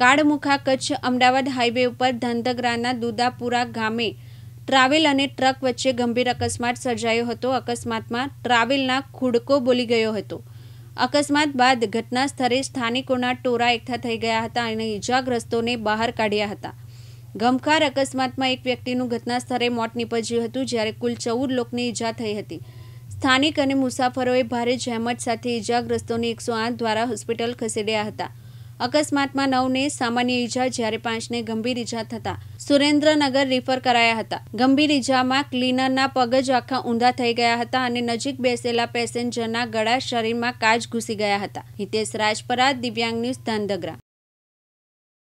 કાળમુખા Kutch Ahmedabad highway ઉપર ધંધગરાના દુદાપુરા ગામે travel અને ટ્રક વચ્ચે ગંભીર અકસ્માત સર્જાયો હતો અકસ્માતમાં ટ્રાવેલના ખુડકો બોલી ગયો હતો અકસ્માત બાદ ઘટના સ્થળે સ્થાનિકોના ટોરા એકઠા થઈ ગયા હતા અને ઇજાગ્રસ્તોને બહાર કાઢ્યા હતા ગમખાર અકસ્માતમાં એક વ્યક્તિનું ઘટના સ્થળે મોત નીપજ્યું હતું જ્યારે કુલ ચૌદ લોકોને ઈજા થઈ હતી સ્થાનિક અને મુસાફરોએ ભારે જહેમત સાથે ઇજાગ્રસ્તોને એકસો આઠ દ્વારા હોસ્પિટલ ખસેડ્યા હતા અકસ્માતમાં નવને સામાન્ય ઈજા જ્યારે પાંચને ગંભીર ઈજા થતા સુરેન્દ્રનગર રિફર કરાયા હતા ગંભીર ઈજામાં ક્લીનરના પગ જ આખા ઊંધા થઈ ગયા હતા અને નજીક બેસેલા પેસેન્જરના ગળા શરીરમાં કાચ ઘૂસી ગયા હતા હિતેશ રાજપરા દિવ્યાંગ ન્યૂઝ ધાંધગ્રા